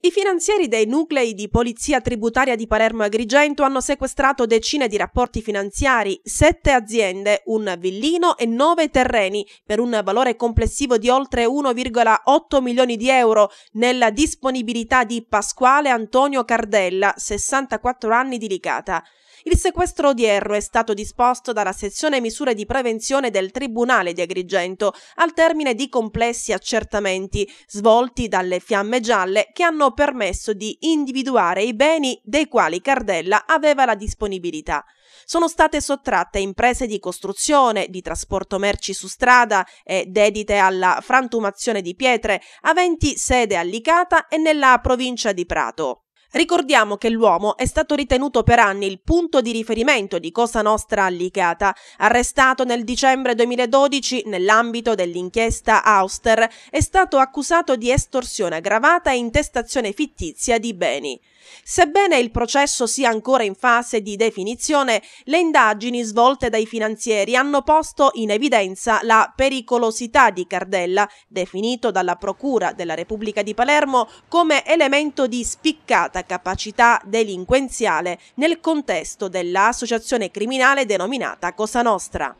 I finanzieri dei nuclei di polizia tributaria di Palermo e Agrigento hanno sequestrato decine di rapporti finanziari, sette aziende, un villino e nove terreni, per un valore complessivo di oltre 1,8 milioni di euro, nella disponibilità di Pasquale Antonio Cardella, 64 anni di Licata. Il sequestro odierno è stato disposto dalla sezione misure di prevenzione del Tribunale di Agrigento al termine di complessi accertamenti svolti dalle fiamme gialle che hanno permesso di individuare i beni dei quali Cardella aveva la disponibilità. Sono state sottratte imprese di costruzione, di trasporto merci su strada e dedite alla frantumazione di pietre, aventi sede a Licata e nella provincia di Prato. Ricordiamo che l'uomo è stato ritenuto per anni il punto di riferimento di Cosa Nostra Allicata, arrestato nel dicembre 2012 nell'ambito dell'inchiesta Auster, è stato accusato di estorsione aggravata e intestazione fittizia di beni. Sebbene il processo sia ancora in fase di definizione, le indagini svolte dai finanzieri hanno posto in evidenza la pericolosità di Cardella, definito dalla Procura della Repubblica di Palermo come elemento di spiccata elevata capacità delinquenziale nel contesto dell'associazione criminale denominata Cosa Nostra.